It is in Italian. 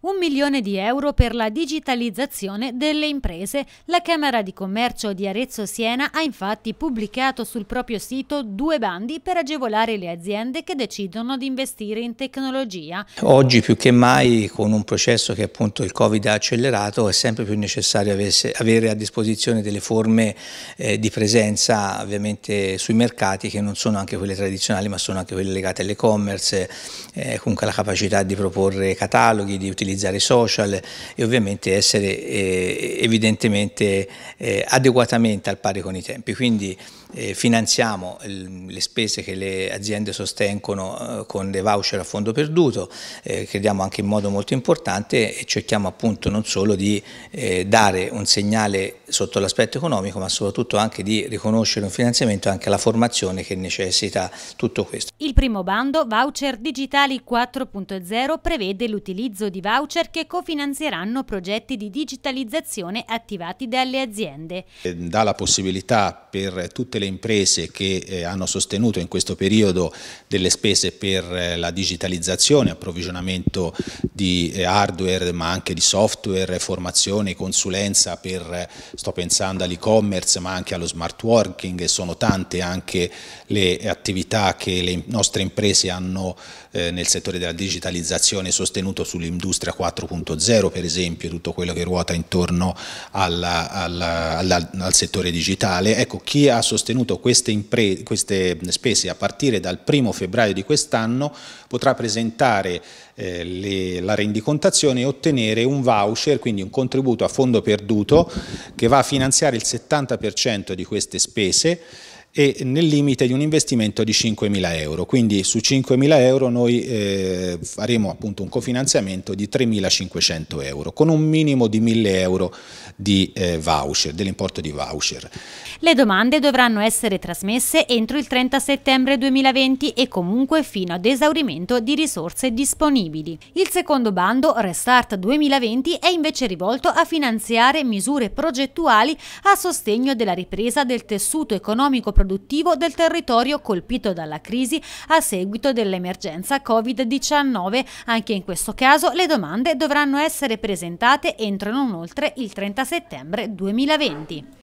Un milione di euro per la digitalizzazione delle imprese. La Camera di Commercio di Arezzo Siena ha infatti pubblicato sul proprio sito due bandi per agevolare le aziende che decidono di investire in tecnologia. Oggi più che mai con un processo che appunto il Covid ha accelerato è sempre più necessario avere a disposizione delle forme eh, di presenza ovviamente sui mercati che non sono anche quelle tradizionali ma sono anche quelle legate all'e-commerce, eh, comunque la capacità di proporre cataloghi, di utilizzare utilizzare i social e ovviamente essere eh, evidentemente eh, adeguatamente al pari con i tempi. Quindi eh, finanziamo le spese che le aziende sostengono eh, con dei voucher a fondo perduto, eh, crediamo anche in modo molto importante e cerchiamo appunto non solo di eh, dare un segnale sotto l'aspetto economico, ma soprattutto anche di riconoscere un finanziamento anche alla formazione che necessita tutto questo. Il primo bando, Voucher Digitali 4.0, prevede l'utilizzo di voucher che cofinanzieranno progetti di digitalizzazione attivati dalle aziende. Eh, dà la possibilità per tutte le imprese che eh, hanno sostenuto in questo periodo delle spese per eh, la digitalizzazione, approvvigionamento di hardware ma anche di software, formazione, consulenza per sto pensando all'e-commerce ma anche allo smart working e sono tante anche le attività che le nostre imprese hanno eh, nel settore della digitalizzazione sostenuto sull'industria 4.0 per esempio, tutto quello che ruota intorno alla, alla, alla, al settore digitale. Ecco, chi ha sostenuto queste, impre, queste spese a partire dal primo febbraio di quest'anno potrà presentare eh, le, la rendicontazione e ottenere un voucher, quindi un contributo a fondo perduto che va a finanziare il 70% di queste spese e nel limite di un investimento di 5.000 euro. Quindi su 5.000 euro noi eh, faremo appunto un cofinanziamento di 3.500 euro con un minimo di 1.000 euro di eh, voucher, dell'importo di voucher. Le domande dovranno essere trasmesse entro il 30 settembre 2020 e comunque fino ad esaurimento di risorse disponibili. Il secondo bando, Restart 2020, è invece rivolto a finanziare misure progettuali a sostegno della ripresa del tessuto economico produttivo del territorio colpito dalla crisi a seguito dell'emergenza Covid-19. Anche in questo caso le domande dovranno essere presentate entro non oltre il 30 settembre 2020.